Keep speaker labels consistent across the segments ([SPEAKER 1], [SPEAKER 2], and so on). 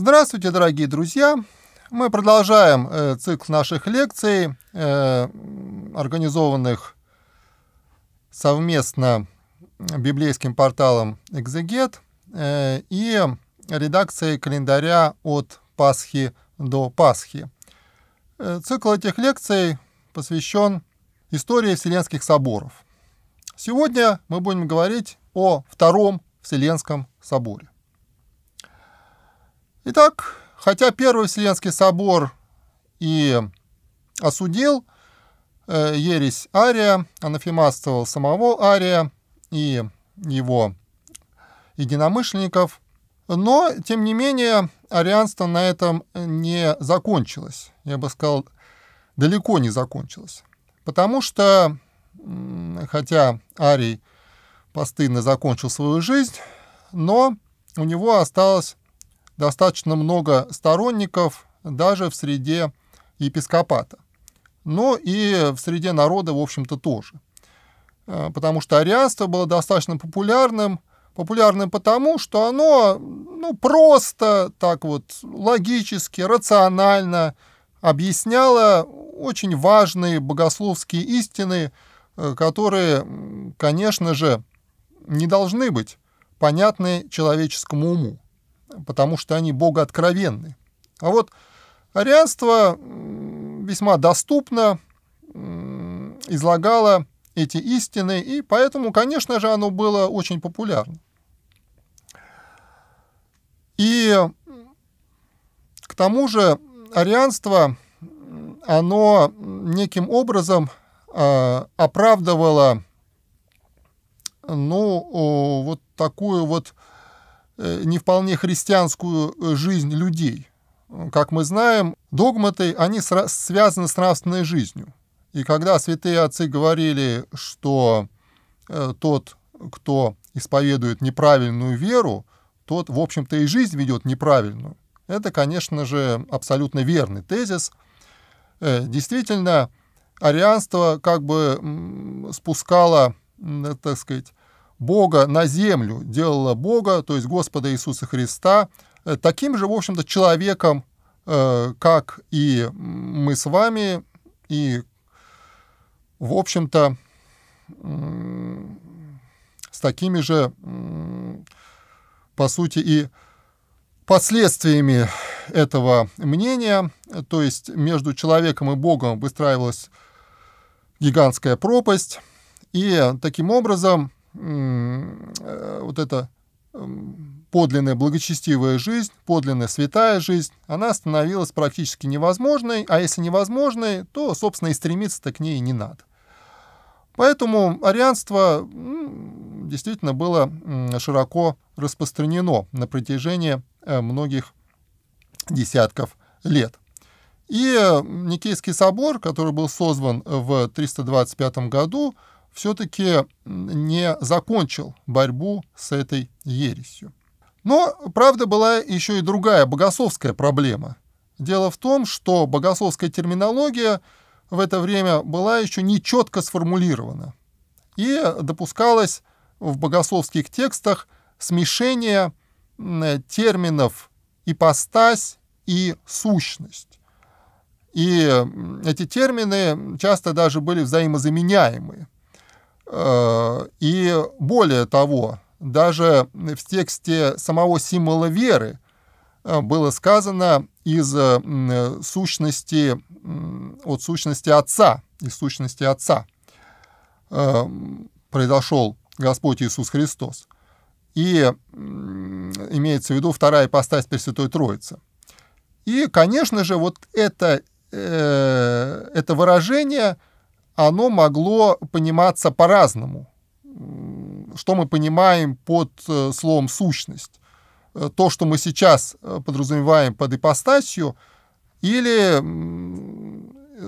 [SPEAKER 1] Здравствуйте, дорогие друзья! Мы продолжаем э, цикл наших лекций, э, организованных совместно библейским порталом «Экзегет» э, и редакцией календаря «От Пасхи до Пасхи». Э, цикл этих лекций посвящен истории Вселенских соборов. Сегодня мы будем говорить о Втором Вселенском соборе. Итак, хотя Первый Вселенский собор и осудил э, ересь Ария, анафемаствовал самого Ария и его единомышленников, но, тем не менее, арианство на этом не закончилось. Я бы сказал, далеко не закончилось. Потому что, хотя Арий постыдно закончил свою жизнь, но у него осталось достаточно много сторонников даже в среде епископата. Но и в среде народа, в общем-то, тоже. Э, потому что арианство было достаточно популярным, популярным потому, что оно ну, просто, так вот, логически, рационально объясняло очень важные богословские истины, э, которые, конечно же, не должны быть понятны человеческому уму потому что они богооткровенны. А вот арианство весьма доступно излагало эти истины, и поэтому, конечно же, оно было очень популярно. И к тому же арианство, оно неким образом а, оправдывало, ну, вот такую вот э, Э, не вполне христианскую э, жизнь людей. Как мы знаем, догматы, они связаны с нравственной жизнью. И когда святые отцы говорили, что э, тот, кто исповедует неправильную веру, тот, в общем-то, и жизнь ведет неправильную. Это, конечно же, абсолютно верный тезис. Действительно, арианство как бы спускало, так сказать, Бога на землю, делала Бога, то есть Господа Иисуса Христа, э, таким же, в общем-то, человеком, э, как и мы с вами, и, в общем-то, с такими же, по сути, и последствиями этого мнения, то есть между человеком и Богом выстраивалась гигантская пропасть, и таким образом Э, вот эта подлинная благочестивая жизнь, подлинная святая жизнь, она становилась практически невозможной, а если невозможной, то, собственно, и стремиться-то к ней не надо. Поэтому арианство действительно было широко распространено на протяжении э, многих десятков лет. И э, Никейский собор, который был созван в 325 году, все-таки не закончил борьбу с этой ересью. Но, правда, была еще и другая богословская проблема. Дело в том, что богословская терминология в это время была еще не четко сформулирована. И допускалось в богословских текстах смешение терминов «ипостась» и «сущность». И эти термины часто даже были взаимозаменяемые – и более того, даже в тексте самого символа веры э, было сказано из э, сущности, от сущности Отца, из сущности Отца э, произошел Господь Иисус Христос. И имеется в виду вторая ипостась Пресвятой Троицы. И, конечно же, вот это, это выражение – оно могло пониматься по-разному. Что мы понимаем под э, словом «сущность»? Э, то, что мы сейчас э, подразумеваем под ипостасью, или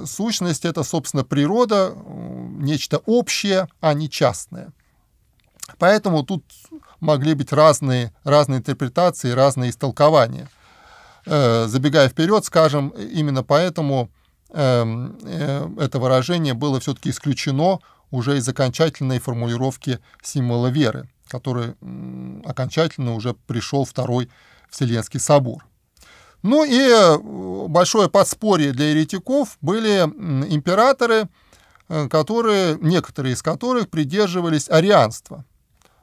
[SPEAKER 1] сущность – это, собственно, природа, нечто общее, а не частное. Поэтому тут могли быть разные, разные интерпретации, разные истолкования. Забегая вперед, скажем, именно поэтому – Эм, э, это выражение было все-таки исключено уже из окончательной формулировки символа веры, который окончательно уже пришел Второй Вселенский собор. Ну и э, большое подспорье для еретиков были императоры, э, которые, некоторые из которых придерживались арианства.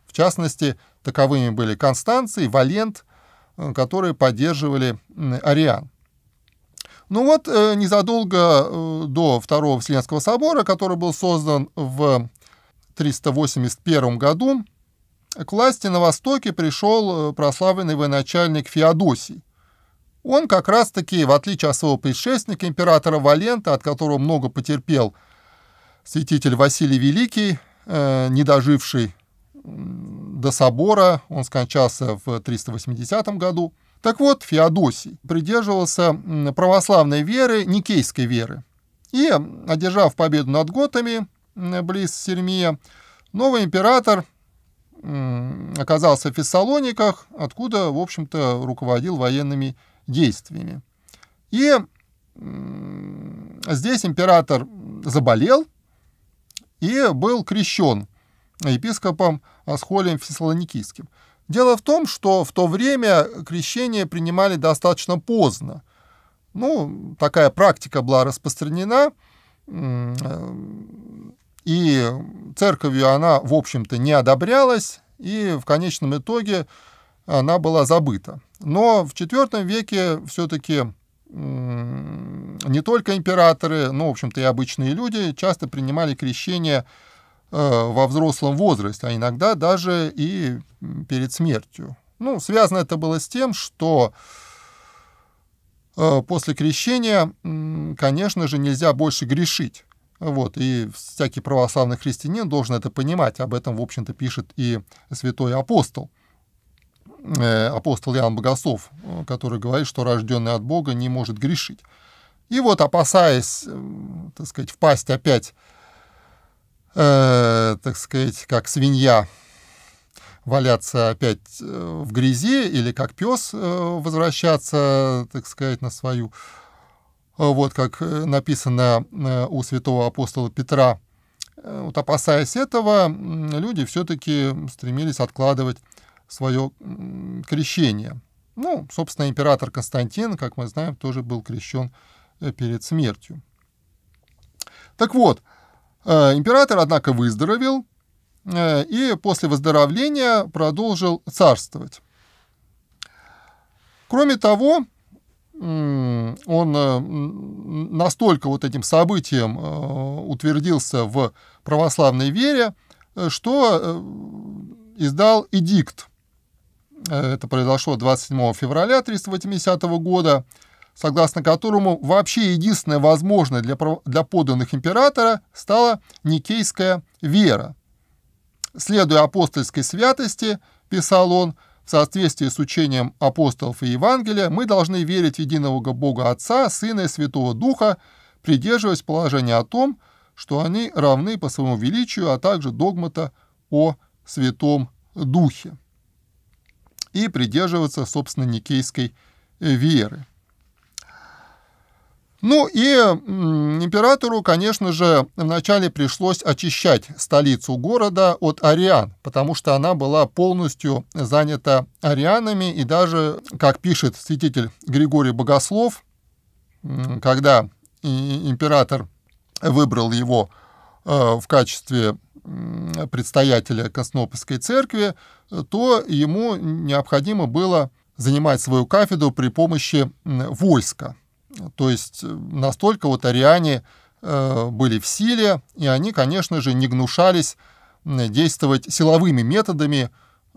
[SPEAKER 1] В частности, таковыми были Констанций, Валент, которые поддерживали ариан. Ну вот, э, незадолго э, до Второго Вселенского собора, который был создан в 381 году, к власти на Востоке пришел э, прославленный военачальник Феодосий. Он как раз-таки, в отличие от своего предшественника, императора Валента, от которого много потерпел святитель Василий Великий, не доживший до собора, он скончался в 380 году – так вот, Феодосий придерживался православной веры, никейской веры. И, одержав победу над готами близ Сермия, новый император оказался в Фессалониках, откуда, в общем-то, руководил военными действиями. И здесь император заболел и был крещен епископом Асхолием Фессалоникийским – Дело в том, что в то время крещение принимали достаточно поздно. Ну, такая практика была распространена, э, и церковью она, в общем-то, не одобрялась, и в конечном итоге она была забыта. Но в IV веке все-таки не только императоры, но, в общем-то, и обычные люди часто принимали крещение Э, во взрослом возрасте, а иногда даже и перед смертью. Ну, связано это было с тем, что э, после крещения, конечно же, нельзя больше грешить. Вот, и всякий православный христианин должен это понимать. Об этом, в общем-то, пишет и святой апостол э, апостол Иоанн Богослов, который говорит, что рожденный от Бога не может грешить. И вот, опасаясь, так сказать, впасть опять э, так сказать, как свинья валяться опять э, в грязи или как пес э, возвращаться, так сказать, на свою, вот как э, написано у святого апостола Петра. Вот опасаясь этого, люди все-таки стремились откладывать свое крещение. Ну, собственно, император Константин, как мы знаем, тоже был крещен перед смертью. Так вот, Э, император, однако, выздоровел э, и после выздоровления продолжил царствовать. Кроме того, он э, настолько вот этим событием утвердился в православной вере, что издал эдикт. Это произошло 27 февраля 380 года, согласно которому вообще единственная возможная для, для поданных императора стала никейская вера. Следуя апостольской святости, писал он, в соответствии с учением апостолов и Евангелия, мы должны верить в единого Бога Отца, Сына и Святого Духа, придерживаясь положения о том, что они равны по своему величию, а также догмата о Святом Духе. И придерживаться, собственно, никейской веры. Ну и императору, конечно же, вначале пришлось очищать столицу города от ариан, потому что она была полностью занята арианами, и даже, как пишет святитель Григорий Богослов, когда император выбрал его э, в качестве предстоятеля Константинопольской церкви, то ему необходимо было занимать свою кафедру при помощи войска – то есть э, настолько вот ариане э, были в силе, и они, конечно же, не гнушались действовать силовыми методами, э,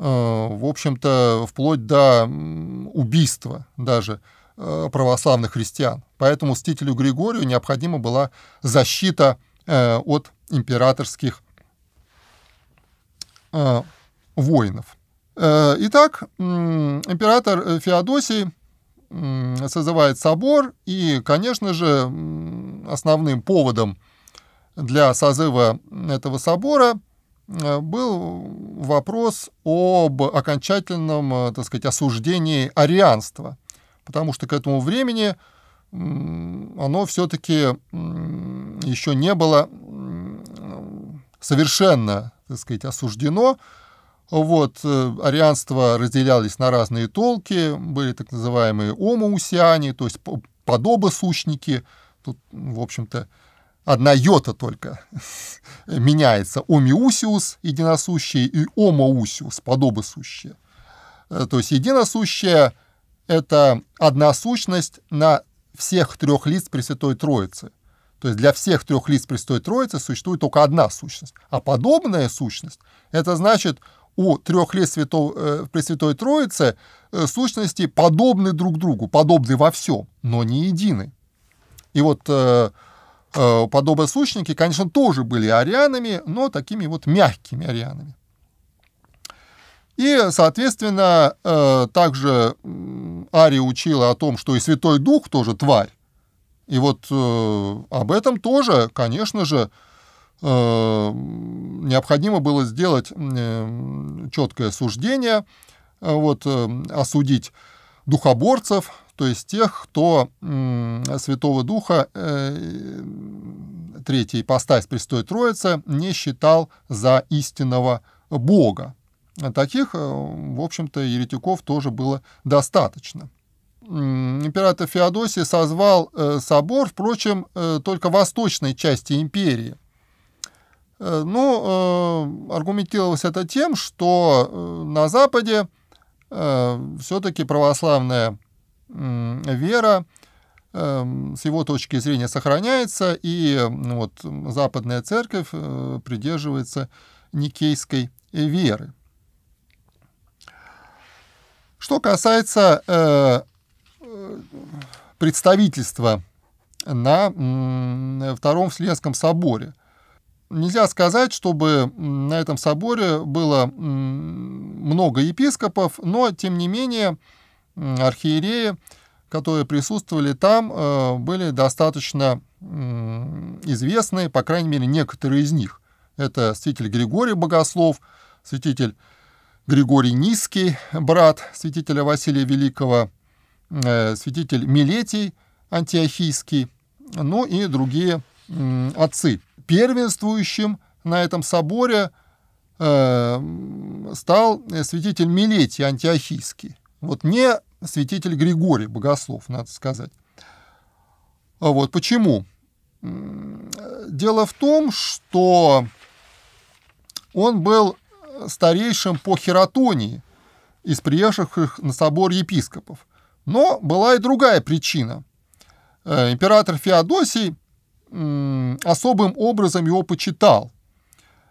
[SPEAKER 1] в общем-то, вплоть до убийства даже православных христиан. Поэтому мстителю Григорию необходима была защита от императорских воинов. Итак, император Феодосий созывает собор, и, конечно же, основным поводом для созыва этого собора э, был вопрос об окончательном, э, так сказать, осуждении арианства, потому что к этому времени оно все-таки еще не было совершенно, так сказать, осуждено, вот, э, арианство разделялись на разные толки, были так называемые омоусиане, то есть подобосущники. Тут, в общем-то, одна йота только меняется. Омиусиус – единосущие и омоусиус – подобосущие. Э, то есть единосущие – это одна сущность на всех трех лиц Пресвятой Троицы. То есть для всех трех лиц Пресвятой Троицы существует только одна сущность. А подобная сущность – это значит – у трех лет святого, э, Пресвятой Троицы э, сущности подобны друг другу, подобны во всем, но не едины. И вот э, э, подобосущники, конечно, тоже были арианами, но такими вот мягкими арианами. И, соответственно, э, также Ария учила о том, что и Святой Дух тоже тварь. И вот э, об этом тоже, конечно же, Э, необходимо было сделать э, четкое суждение, э, вот, осудить духоборцев, то есть тех, кто Святого Духа, третья ипостась Престой Троицы, не считал за истинного Бога. Таких, в общем-то, еретиков тоже было достаточно император Феодосий созвал собор, впрочем, только восточной части империи. Э, ну, э, аргументировалось это тем, что э, на Западе все-таки православная вера с его точки зрения сохраняется, и ну, вот западная церковь придерживается никейской веры. Что касается представительства на Втором Вселенском соборе, Нельзя сказать, чтобы на этом соборе было много епископов, но, тем не менее, архиереи, которые присутствовали там, э, были достаточно известны, по крайней мере, некоторые из них. Это святитель Григорий Богослов, святитель Григорий Низкий, брат святителя Василия Великого, э, святитель Милетий Антиохийский, ну и другие отцы первенствующим на этом соборе э, стал святитель Милетий Антиохийский. Вот не святитель Григорий Богослов, надо сказать. А вот почему? Дело в том, что он был старейшим по хератонии из приехавших на собор епископов. Но была и другая причина. Э, император Феодосий особым образом его почитал.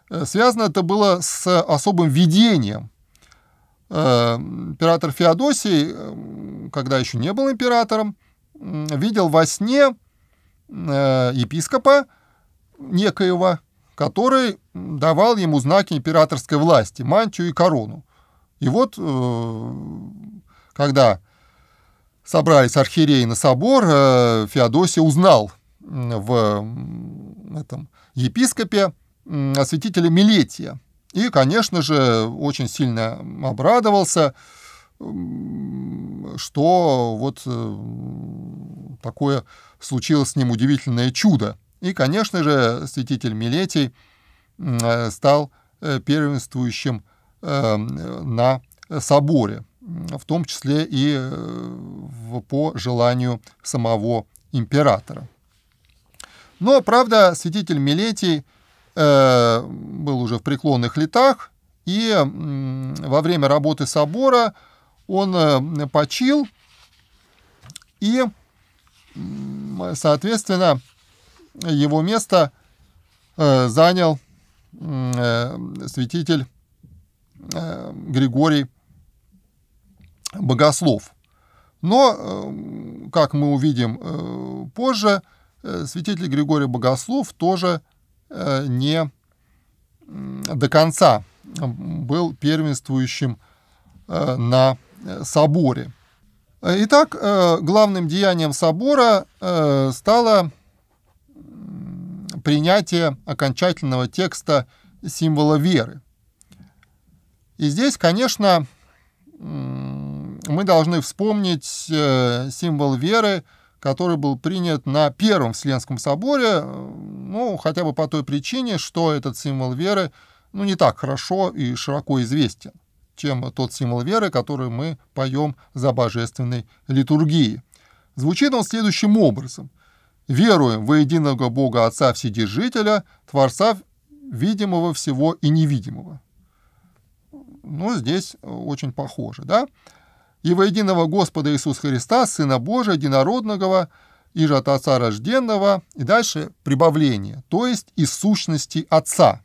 [SPEAKER 1] Э, связано это было с особым видением. Э, император Феодосий, э, когда еще не был императором, видел во сне епископа некоего, который давал ему знаки императорской власти, мантию и корону. И вот, когда собрались архиереи на собор, Феодосий узнал в этом епископе осветителя Милетия. И, конечно же, очень сильно обрадовался, что вот э, такое случилось с ним удивительное чудо. И, конечно же, святитель Милетий э, стал э, первенствующим на соборе, в том числе и по желанию самого императора. Но, правда, святитель Милетий э, был уже в преклонных летах, и э, во время работы собора он э, почил, и, соответственно, его место э, занял э, святитель э, Григорий Богослов. Но, э, как мы увидим э, позже, Э, святитель Григорий Богослов тоже э, не до конца был первенствующим э, на соборе. Итак, главным деянием собора стало принятие окончательного текста символа веры. И здесь, конечно, мы должны вспомнить символ веры – который был принят на Первом Вселенском соборе, э, ну, хотя бы по той причине, что этот символ веры, ну, не так хорошо и широко известен, чем тот символ веры, который мы поем за божественной литургией. Звучит он следующим образом. «Веруем во единого Бога Отца Вседержителя, Творца видимого всего и невидимого». Ну, здесь очень похоже, да? и во единого Господа Иисуса Христа, Сына Божия, Единородного, и же от Отца Рожденного, и дальше прибавление, то есть из сущности Отца.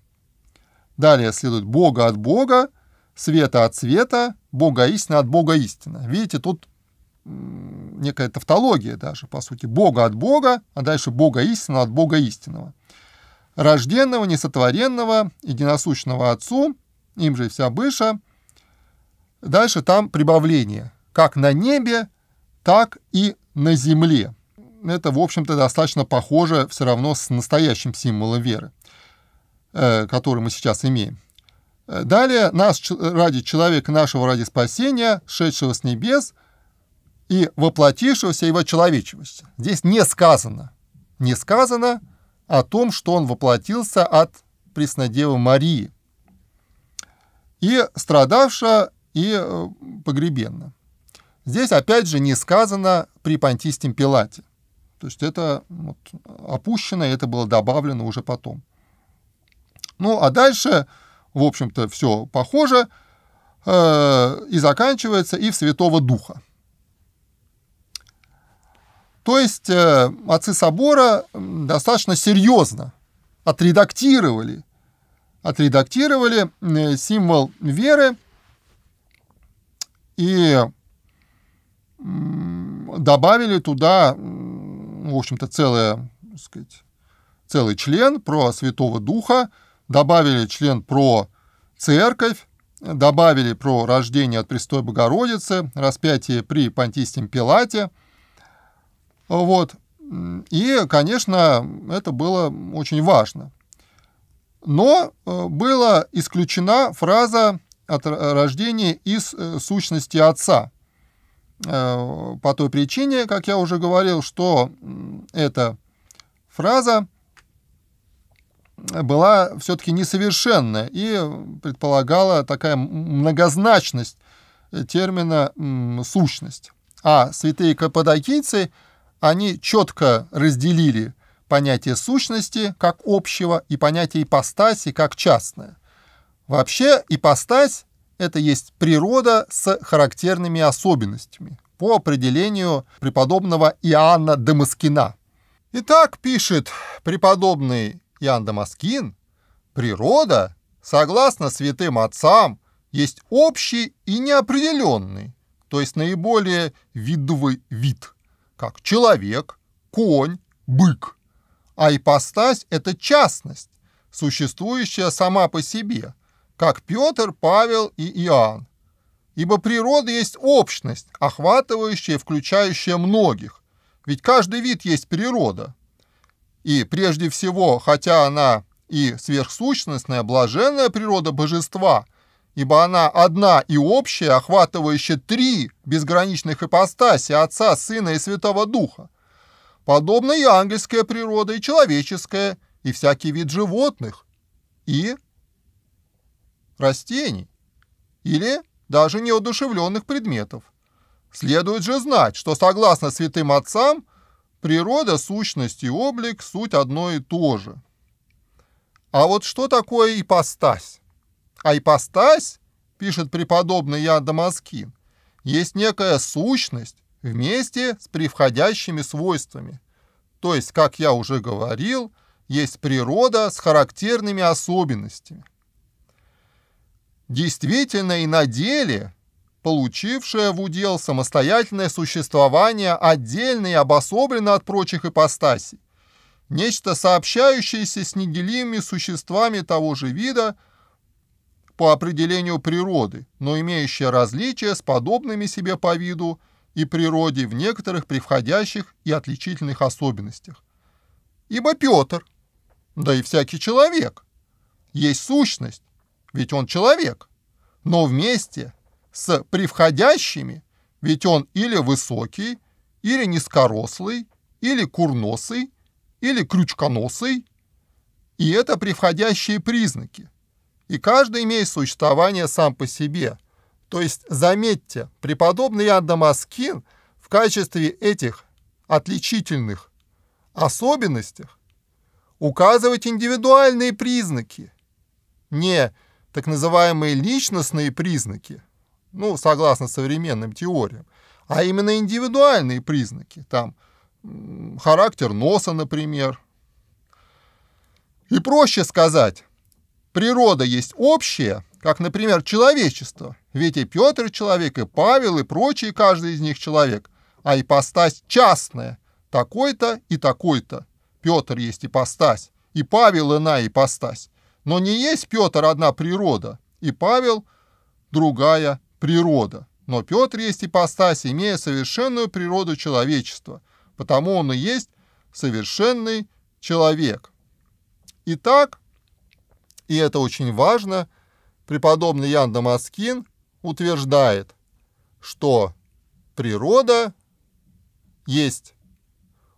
[SPEAKER 1] Далее следует Бога от Бога, света от света, Бога истина от Бога истина. Видите, тут некая тавтология даже, по сути, Бога от Бога, а дальше Бога истина от Бога истинного. Рожденного, несотворенного, единосущного Отцу, им же вся быша, Дальше там прибавление. Как на небе, так и на земле. Это, в общем-то, достаточно похоже все равно с настоящим символом веры, э, который мы сейчас имеем. Далее, нас ради человека нашего, ради спасения, шедшего с небес и воплотившегося его человечивости. Здесь не сказано, не сказано о том, что он воплотился от Преснодевы Марии. И страдавшая и э, погребенно. Здесь, опять же, не сказано при понтистем Пилате. То есть это вот, опущено, и это было добавлено уже потом. Ну, а дальше, в общем-то, все похоже э, и заканчивается и в Святого Духа. То есть э, отцы собора достаточно серьезно отредактировали, отредактировали э, символ веры и добавили туда, в общем-то, целое, сказать, целый член про Святого Духа, добавили член про церковь, добавили про рождение от Престой Богородицы, распятие при Понтистем Пилате. Вот. И, конечно, это было очень важно. Но э, была исключена фраза от рождения из э, сущности Отца. Э, по той причине, как я уже говорил, что эта фраза была все-таки несовершенная и предполагала такая многозначность термина «сущность». А святые каппадокийцы, они четко разделили понятие сущности как общего и понятие ипостаси как частное – Вообще ипостась – это есть природа с характерными особенностями по определению преподобного Иоанна Дамаскина. Итак, пишет преподобный Иоанн Дамаскин, природа, согласно святым отцам, есть общий и неопределенный, то есть наиболее видовый вид, как человек, конь, бык. А ипостась – это частность, существующая сама по себе – как Петр, Павел и Иоанн. Ибо природа есть общность, охватывающая и включающая многих, ведь каждый вид есть природа. И прежде всего, хотя она и сверхсущностная, блаженная природа божества, ибо она одна и общая, охватывающая три безграничных ипостаси Отца, Сына и Святого Духа. подобно и ангельская природа, и человеческая, и всякий вид животных, и растений или даже неодушевленных предметов. Следует же знать, что согласно святым отцам, природа, сущность и облик – суть одно и то же. А вот что такое ипостась? А ипостась, пишет преподобный Ян Дамаскин, есть некая сущность вместе с превходящими свойствами. То есть, как я уже говорил, есть природа с характерными особенностями действительно и на деле получившая в удел самостоятельное существование отдельно и обособленно от прочих ипостасей, нечто сообщающееся с неделимыми существами того же вида по определению природы, но имеющее различия с подобными себе по виду и природе в некоторых превходящих и отличительных особенностях. Ибо Петр, да и всякий человек, есть сущность, ведь он человек, но вместе с превходящими, ведь он или высокий, или низкорослый, или курносый, или крючконосый, и это превходящие признаки. И каждый имеет существование сам по себе. То есть, заметьте, преподобный Ян Дамаскин в качестве этих отличительных особенностях указывать индивидуальные признаки, не так называемые личностные признаки, ну, согласно современным теориям, а именно индивидуальные признаки, там, характер носа, например. И проще сказать, природа есть общее, как, например, человечество, ведь и Петр человек, и Павел, и прочие, каждый из них человек, а ипостась частная, такой-то и такой-то. Петр есть ипостась, и Павел иная ипостась. Но не есть Петр одна природа, и Павел другая природа. Но Петр есть ипостась, имея совершенную природу человечества, потому он и есть совершенный человек. Итак, и это очень важно, преподобный Ян Дамаскин утверждает, что природа есть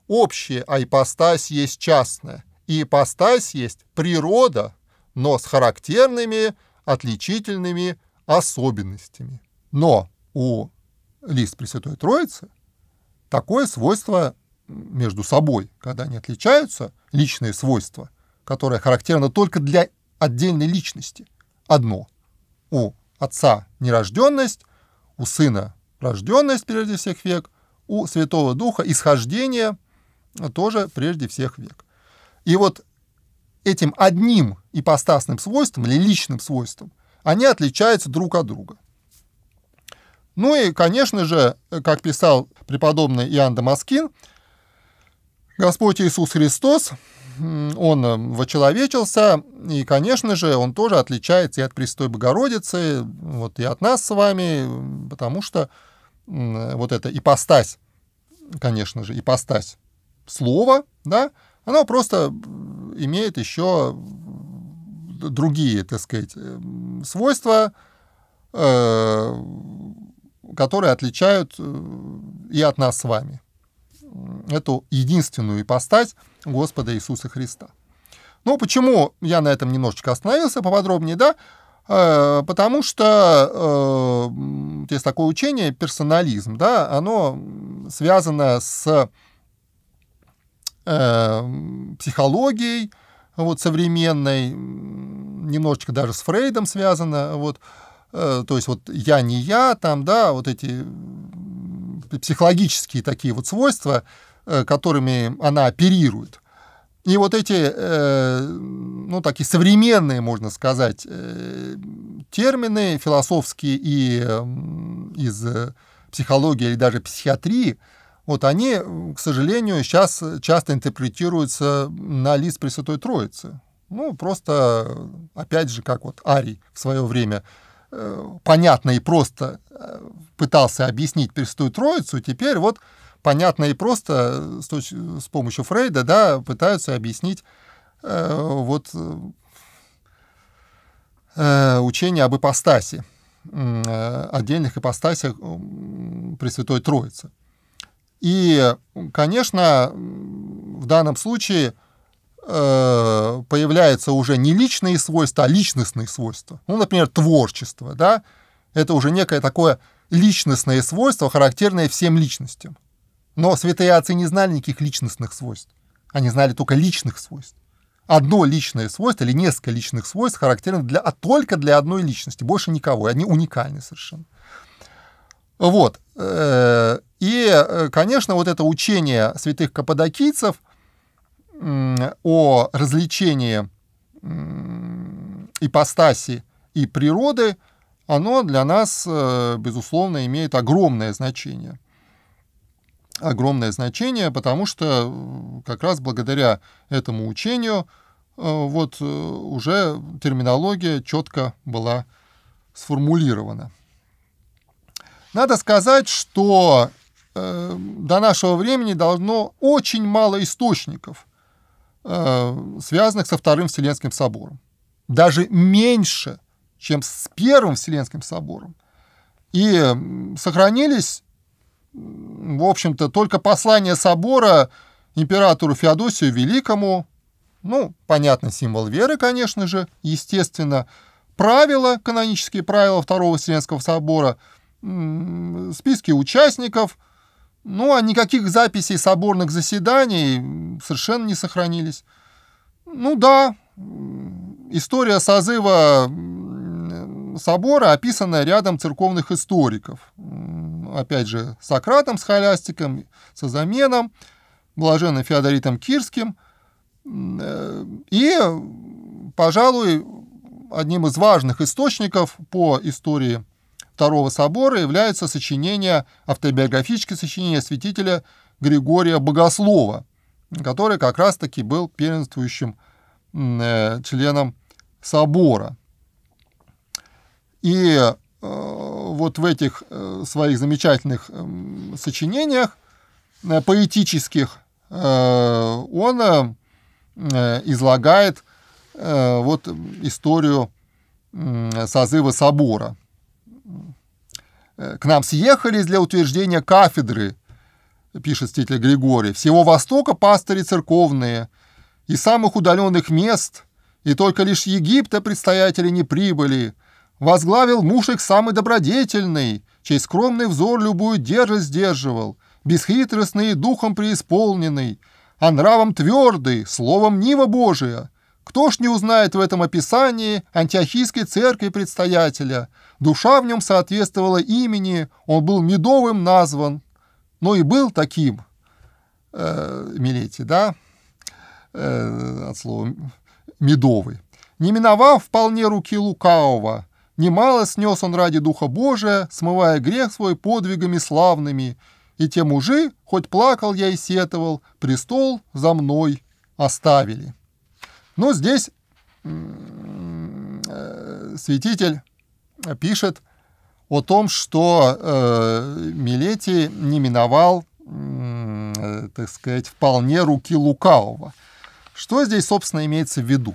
[SPEAKER 1] общая, а ипостась есть частная. И ипостась есть природа но с характерными отличительными особенностями. Но у Лист Пресвятой Троицы такое свойство между собой, когда они отличаются, личные свойства, которое характерно только для отдельной личности, одно. У отца нерожденность, у сына рожденность прежде всех век, у Святого Духа исхождение тоже прежде всех век. И вот этим одним ипостасным свойством или личным свойством, они отличаются друг от друга. Ну и, конечно же, как писал преподобный Иоанн Дамаскин, Господь Иисус Христос, Он э, вочеловечился, и, конечно же, Он тоже отличается и от Престой Богородицы, вот и от нас с вами, потому что вот эта ипостась, конечно же, ипостась слова, да, она просто имеет еще э, другие, так сказать, э, свойства, э, которые отличают и от нас с вами эту единственную ипостась Господа Иисуса Христа. Ну, почему я на этом немножечко остановился поподробнее, да? Потому что есть такое учение, персонализм, да, оно связано с Эм, психологией вот, современной, немножечко даже с Фрейдом связано, вот, э, то есть вот я не я, там, да, вот эти психологические такие вот свойства, э, которыми она оперирует. И вот эти, э, ну, такие современные, можно сказать, термины философские и из психологии или даже психиатрии – вот они, к сожалению, сейчас часто интерпретируются на лист Пресвятой Троицы. Ну, просто, опять же, как вот Арий в свое время э, понятно и просто э, пытался объяснить Пресвятую Троицу, теперь вот понятно и просто э, с, точ- с помощью Фрейда да, пытаются объяснить э, вот, э, учение об ипостаси, э, отдельных ипостасях Пресвятой Троицы. И, конечно, в данном случае э, появляются уже не личные свойства, а личностные свойства. Ну, например, творчество, да, это уже некое такое личностное свойство, характерное всем личностям. Но святые отцы не знали никаких личностных свойств. Они знали только личных свойств. Одно личное свойство или несколько личных свойств характерно для, а только для одной личности, больше никого, и они уникальны совершенно. Вот. Э, и, э, конечно, вот это учение святых каппадокийцев о развлечении ипостаси и природы, оно для нас, э, безусловно, имеет огромное значение. Огромное значение, потому что как раз благодаря этому учению вот уже терминология четко была сформулирована. Надо сказать, что э, до нашего времени должно очень мало источников, э, связанных со Вторым Вселенским собором. Даже меньше, чем с Первым Вселенским собором. И сохранились, в общем-то, только послания собора императору Феодосию Великому, ну, понятно, символ веры, конечно же, естественно, правила, канонические правила Второго Вселенского собора – списки участников, ну а никаких записей соборных заседаний совершенно не сохранились. Ну да, история созыва собора описана рядом церковных историков. Опять же, Сократом с Холястиком, Созаменом, Блаженным Феодоритом Кирским. Э, и, пожалуй, одним из важных источников по истории Второго собора является сочинение, автобиографическое сочинение святителя Григория Богослова, который как раз-таки был первенствующим э, членом собора. И э, вот в этих э, своих замечательных э, сочинениях э, поэтических э, он э, э излагает э, вот историю э, созыва собора – к нам съехались для утверждения кафедры, пишет святитель Григорий, всего Востока пастыри церковные, и самых удаленных мест, и только лишь Египта предстоятели не прибыли, возглавил муж их самый добродетельный, чей скромный взор любую держа сдерживал, бесхитростный и духом преисполненный, а нравом твердый, словом Нива Божия. Кто ж не узнает в этом описании антиохийской церкви предстоятеля – Душа в нем соответствовала имени, он был медовым назван, но и был таким, э, Милете, да, э, от слова медовый. Не миновав вполне руки лукавого, немало снес он ради Духа Божия, смывая грех свой подвигами славными, и те мужи, хоть плакал я и сетовал, престол за мной оставили. Но здесь э, святитель пишет о том, что э, Милетий не миновал, э, так сказать, вполне руки лукавого. Что здесь, собственно, имеется в виду?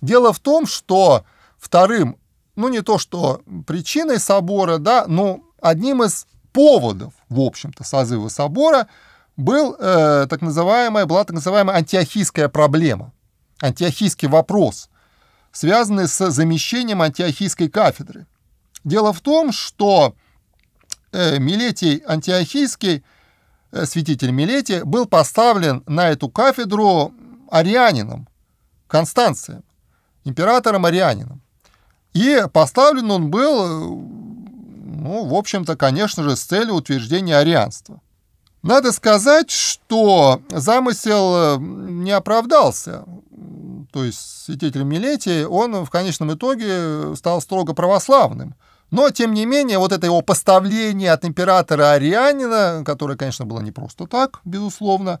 [SPEAKER 1] Дело в том, что вторым, ну не то что причиной собора, да, но одним из поводов, в общем-то, созыва собора был э, так называемая, была так называемая антиохийская проблема, антиохийский вопрос – связаны с замещением антиохийской кафедры. Дело в том, что э, Милетий Антиохийский, э, святитель Милетий, был поставлен на эту кафедру арианином, Констанцием, императором арианином. И поставлен он был, э, ну, в общем-то, конечно же, с целью утверждения арианства. Надо сказать, что замысел не оправдался то есть святитель Милетий, он в конечном итоге э, стал строго православным. Но, тем не менее, вот это его поставление от императора Арианина, которое, конечно, было не просто так, безусловно, э,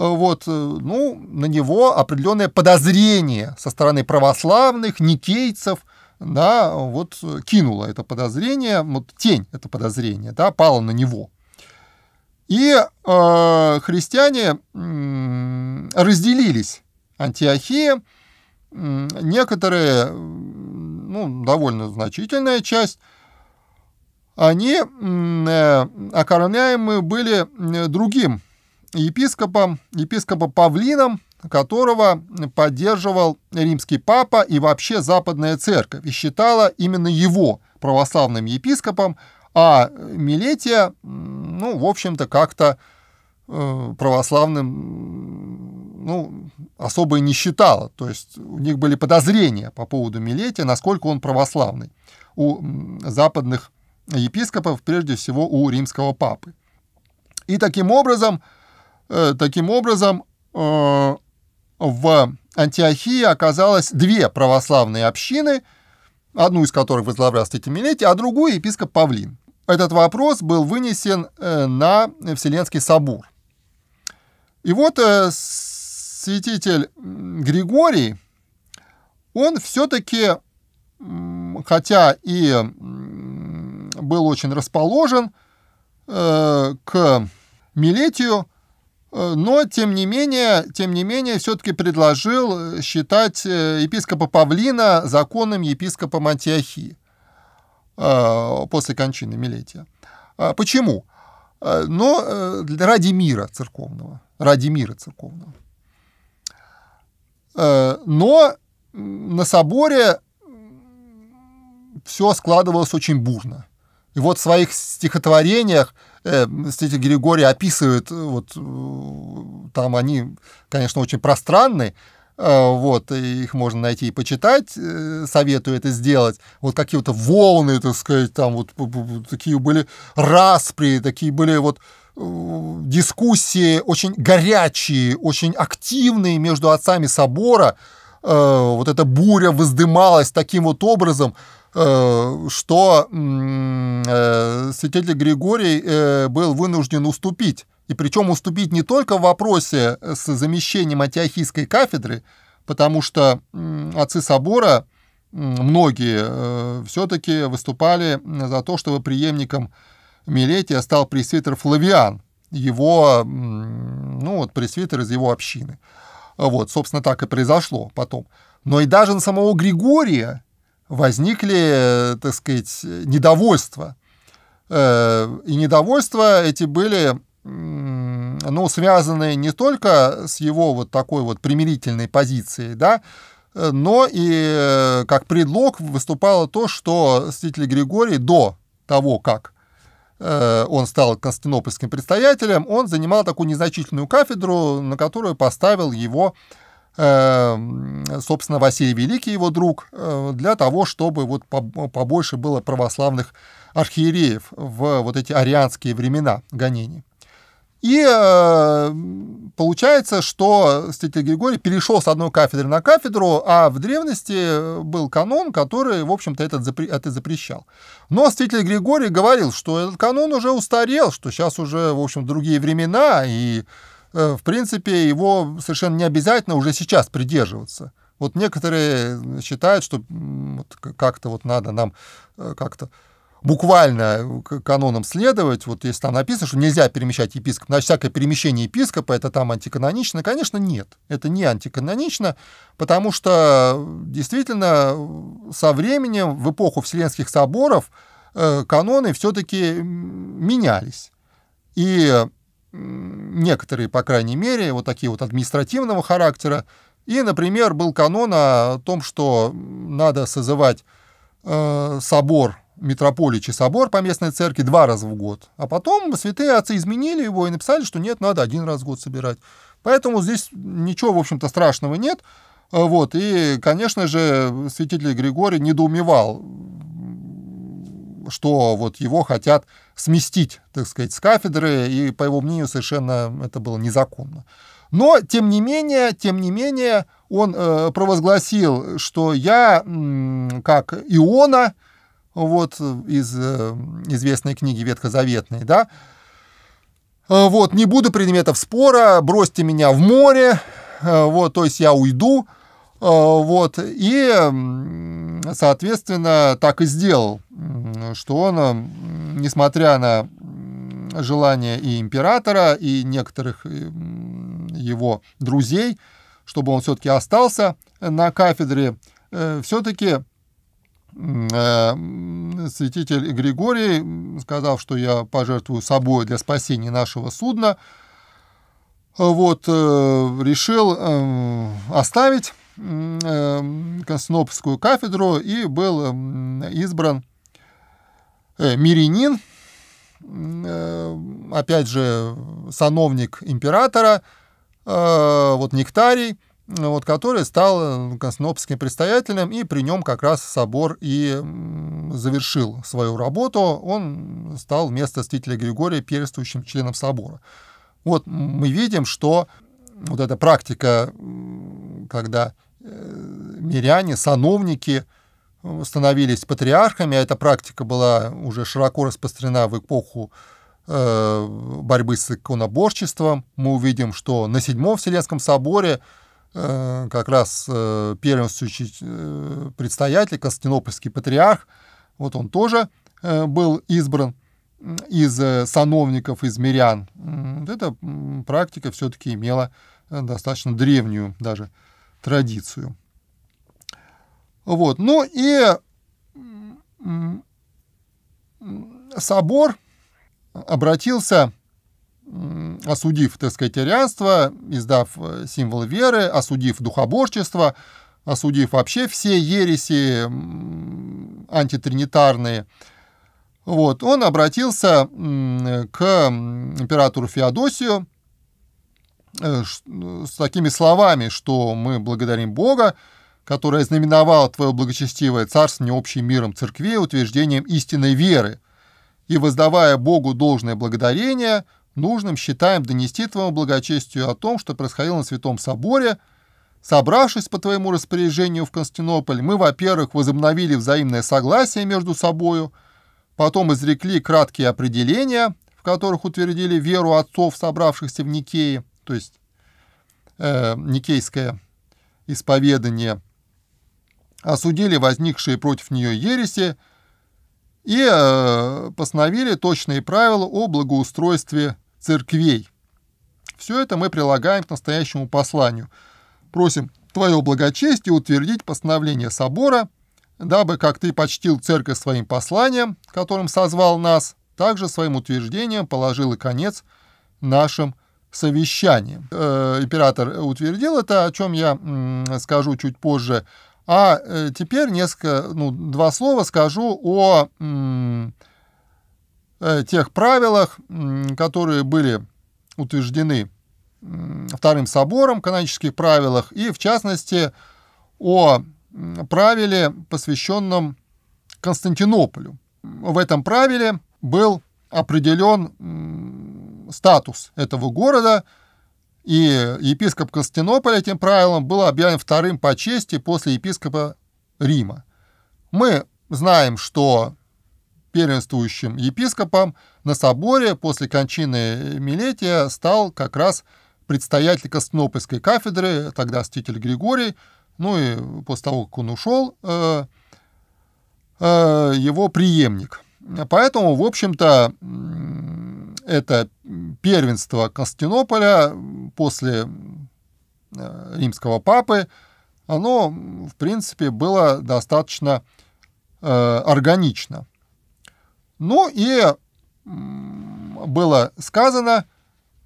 [SPEAKER 1] вот, э, ну, на него определенное подозрение со стороны православных, никейцев, да, вот кинуло это подозрение, вот тень это подозрение, да, пало на него. И э, христиане э, разделились Антиохия, некоторые, ну, довольно значительная часть, они э, окормляемы были другим епископом, епископом Павлином, которого поддерживал римский папа и вообще западная церковь, и считала именно его православным епископом, а Милетия, ну, в общем-то, как-то Э, православным ну, особо и не считала. То есть у них были подозрения по поводу Милетия, насколько он православный. У западных епископов, прежде всего у римского папы. И таким образом, э, таким образом э, в Антиохии оказалось две православные общины, одну из которых возглавлял святитель Милетий, а другую епископ Павлин. Этот вопрос был вынесен на Вселенский собор – и вот э, святитель Григорий, он все-таки, хотя и был очень расположен э, к Милетию, э, но, тем не менее, тем не менее, все-таки предложил э, считать э, епископа Павлина законным епископа Антиохии после кончины Милетия. А почему? Но ради мира церковного ради мира церковного. Э, но на соборе все складывалось очень бурно. И вот в своих стихотворениях э, святитель Григорий описывает, э, вот э, там они, конечно, очень пространны, вот, их можно найти и почитать, советую это сделать. Вот какие-то волны, так сказать, там вот такие были распри, такие были вот Э, дискуссии очень горячие, очень активные между отцами собора. Э, вот эта буря воздымалась таким вот образом, э, что святитель Григорий был вынужден уступить. И причем уступить не только в вопросе с замещением антиохийской кафедры, потому что отцы собора, многие все-таки выступали за то, чтобы преемником Милетия а стал пресвитер Флавиан, его, ну вот, пресвитер из его общины. Вот, собственно, так и произошло потом. Но и даже на самого Григория возникли, так сказать, недовольства. Э, и недовольства эти были, ну, связаны не только с его вот такой вот примирительной позицией, да, но и э, как предлог выступало то, что святитель Григорий до того, как Э, он стал константинопольским предстоятелем, он занимал такую незначительную кафедру, на которую поставил его, э, собственно, Василий Великий, его друг, э, для того, чтобы вот побольше было православных архиереев в вот эти арианские времена гонений. И э, получается, что святитель Григорий перешел с одной кафедры на кафедру, а в древности э, был канон, который, в общем-то, этот запре- это запрещал. Но святитель Григорий говорил, что этот канон уже устарел, что сейчас уже, в общем, другие времена, и, э, в принципе, его совершенно не обязательно уже сейчас придерживаться. Вот некоторые э, считают, что вот, как-то вот надо нам э, как-то буквально канонам следовать, вот если там написано, что нельзя перемещать епископа, значит, всякое перемещение епископа, это там антиканонично, конечно, нет, это не антиканонично, потому что действительно со временем, в эпоху Вселенских соборов, э, каноны все-таки менялись. И некоторые, по крайней мере, вот такие вот административного характера. И, например, был канон о том, что надо созывать э, собор митрополичий собор по местной церкви два раза в год. А потом святые отцы изменили его и написали, что нет, надо один раз в год собирать. Поэтому здесь ничего, в общем-то, страшного нет. Э, вот, и, конечно же, святитель Григорий недоумевал, что вот его хотят сместить, так сказать, с кафедры, и, по его мнению, совершенно это было незаконно. Но, тем не менее, тем не менее, он э, провозгласил, что я, как Иона, вот э, из э, известной книги ветхозаветной, да, э, вот, не буду предметов спора, бросьте меня в море, вот, то есть я уйду, вот, и, соответственно, так и сделал, что он, несмотря на желание и императора, и некоторых его друзей, чтобы он все-таки остался на кафедре, все-таки Э, святитель Григорий, сказав, что я пожертвую собой для спасения нашего судна, вот, э, решил э, оставить Константинопольскую кафедру и был избран мирянин, опять же, сановник императора, вот Нектарий – вот, который стал э, константинопольским предстоятелем, и при нем как раз собор и завершил свою работу. Он стал вместо Святителя Григория первствующим членом собора. Вот мы видим, что вот эта практика, когда э, миряне, сановники становились патриархами, а эта практика была уже широко распространена в эпоху э, борьбы с иконоборчеством. Мы увидим, что на Седьмом Вселенском соборе Э, как раз э, первенствующий э, предстоятель, Константинопольский патриарх, вот он тоже был избран из сановников, из мирян. Вот эта практика все-таки имела достаточно древнюю даже традицию. Вот. Ну и собор обратился осудив, так издав э, символ веры, осудив духоборчество, осудив вообще все ереси антитринитарные, вот, он обратился к императору Феодосию э, с такими словами, что мы благодарим Бога, который знаменовал твое благочестивое царство общим миром церкви утверждением истинной веры, и воздавая Богу должное благодарение – нужным считаем донести твоему благочестию о том, что происходило на Святом Соборе. Собравшись по твоему распоряжению в Константинополь, мы, во-первых, возобновили взаимное согласие между собою, потом изрекли краткие определения, в которых утвердили веру отцов, собравшихся в Никее, то есть э, никейское исповедание, осудили возникшие против нее ереси, и э, постановили точные правила о благоустройстве церквей. Все это мы прилагаем к настоящему посланию. Просим Твое благочестие утвердить постановление собора, дабы, как Ты почтил церковь своим посланием, которым созвал нас, также своим утверждением положил и конец нашим совещанием. Э, император утвердил это, о чем я скажу чуть позже. А э, теперь несколько, ну, два слова скажу о м, Э, тех правилах, которые были утверждены Вторым собором, канонических правилах, и в частности о правиле, посвященном Константинополю. В этом правиле был определен статус этого города, и епископ Константинополя этим правилом был объявлен вторым по чести после епископа Рима. Мы знаем, что первенствующим епископом на соборе после кончины Милетия стал как раз предстоятель Константинопольской кафедры, тогда ститель Григорий, ну и после того, как он ушел, э, э, его преемник. Поэтому, в общем-то, это первенство Константинополя после э, римского папы, оно, в принципе, было достаточно органично. Ну и было сказано,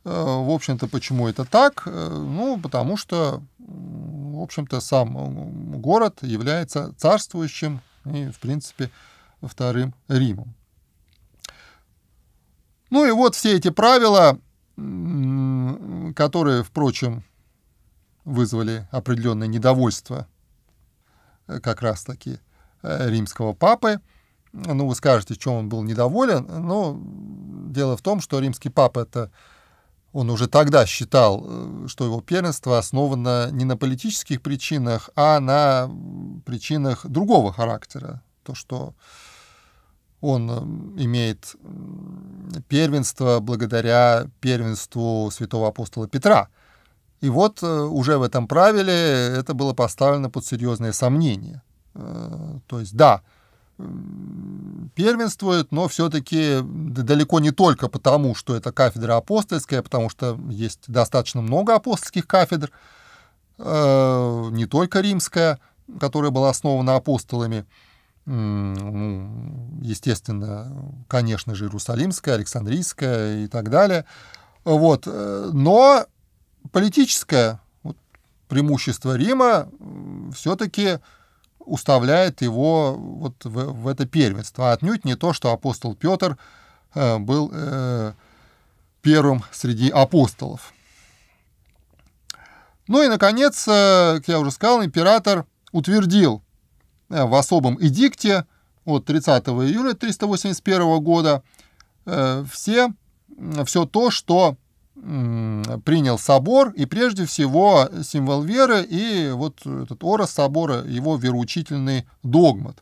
[SPEAKER 1] э, в общем-то, почему это так? Э, ну, потому что, в общем-то, сам город является царствующим и, в принципе, вторым Римом. Ну и вот все эти правила, которые, впрочем, вызвали определенное недовольство э, как раз-таки римского папы – ну, вы скажете, чем он был недоволен. Но дело в том, что римский папа это он уже тогда считал, э, что его первенство основано не на политических причинах, а на причинах другого характера. То, что он э, имеет первенство благодаря первенству святого апостола Петра. И вот э, уже в этом правиле это было поставлено под серьезное сомнение. То есть, да, первенствует, но все-таки далеко не только потому, что это кафедра апостольская, потому что есть достаточно много апостольских кафедр, э, не только римская, которая была основана апостолами, ну, естественно, конечно же, Иерусалимская, Александрийская и так далее. Вот. Э, но политическое преимущество Рима все-таки уставляет его вот в, в это первенство. А отнюдь не то, что апостол Петр э, был э, первым среди апостолов. Ну и, наконец, э, как я уже сказал, император утвердил э, в особом эдикте от 30 июля 381 года э, все, все то, что принял собор, и прежде всего символ веры и вот этот орос собора, его вероучительный догмат.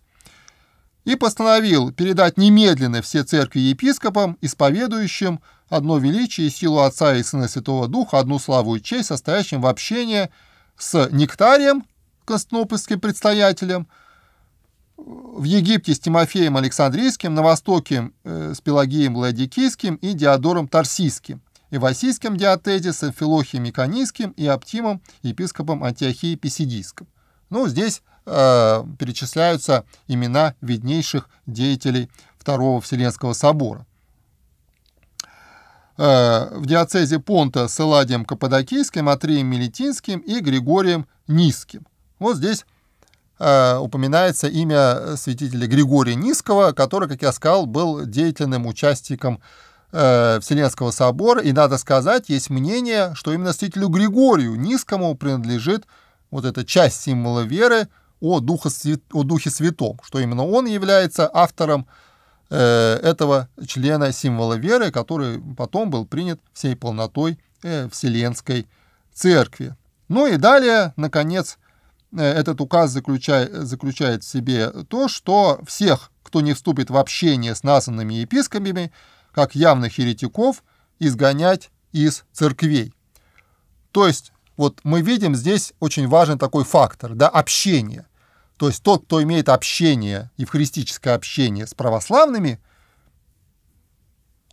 [SPEAKER 1] И постановил передать немедленно все церкви епископам, исповедующим одно величие и силу Отца и Сына Святого Духа, одну славу и честь, состоящим в общении с Нектарием, константинопольским предстоятелем, в Египте с Тимофеем Александрийским, на Востоке э, с Пелагеем Ладикийским и Диодором Тарсийским и в Осийском диатезе с Иконийским и Оптимом, епископом Антиохии Писидийском. Ну, здесь э, перечисляются имена виднейших деятелей Второго Вселенского собора. Э, в диацезе Понта с Эладием Каппадокийским, Атрием Мелитинским и Григорием Низким. Вот здесь э, упоминается имя святителя Григория Низкого, который, как я сказал, был деятельным участником Э, Вселенского собора, и, надо сказать, есть мнение, что именно святителю Григорию Низкому принадлежит вот эта часть символа веры о, Духа, о Духе Святом, что именно он является автором э, этого члена символа веры, который потом был принят всей полнотой э, Вселенской Церкви. Ну и далее, наконец, э, этот указ заключает, заключает в себе то, что всех, кто не вступит в общение с названными епископами, как явных еретиков, изгонять из церквей. То есть вот мы видим здесь очень важный такой фактор, да, общение. То есть тот, кто имеет общение, евхаристическое общение с православными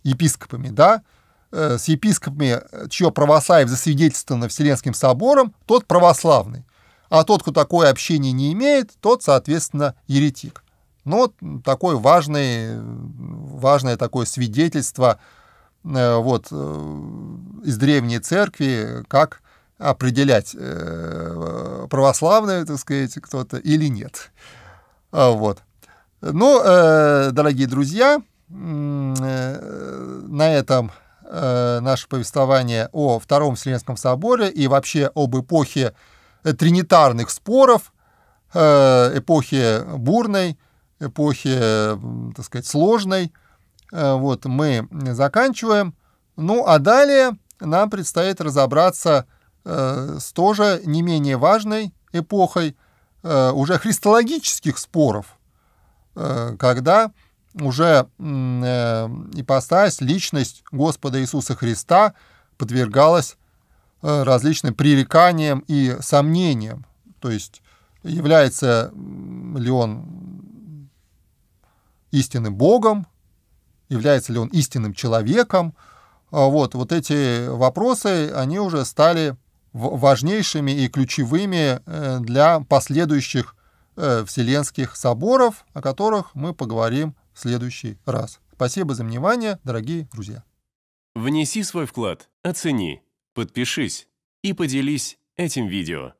[SPEAKER 1] епископами, да, э, с епископами, чье православие засвидетельствовано Вселенским собором, тот православный. А тот, кто такое общение не имеет, тот, соответственно, еретик. Но ну, такое важное, важное такое свидетельство э, вот, э, из древней церкви, как определять, э, православные, так сказать, кто-то или нет. А, вот. ну дорогие друзья, на этом наше повествование о Втором Вселенском соборе и вообще об эпохе тринитарных споров, эпохе бурной, эпохи, э, так сказать, сложной. Э, вот мы заканчиваем. Ну, а далее нам предстоит разобраться э, с тоже не менее важной эпохой уже христологических споров, когда уже ипостась, личность Господа Иисуса Христа подвергалась различным пререканиям и сомнениям. То есть является ли он истинным Богом, является ли он истинным человеком. А вот, вот эти вопросы, они уже стали важнейшими и ключевыми э, для последующих э, Вселенских соборов, о которых мы поговорим в следующий раз. Спасибо за внимание, дорогие друзья. Внеси свой вклад, оцени, подпишись и поделись этим видео.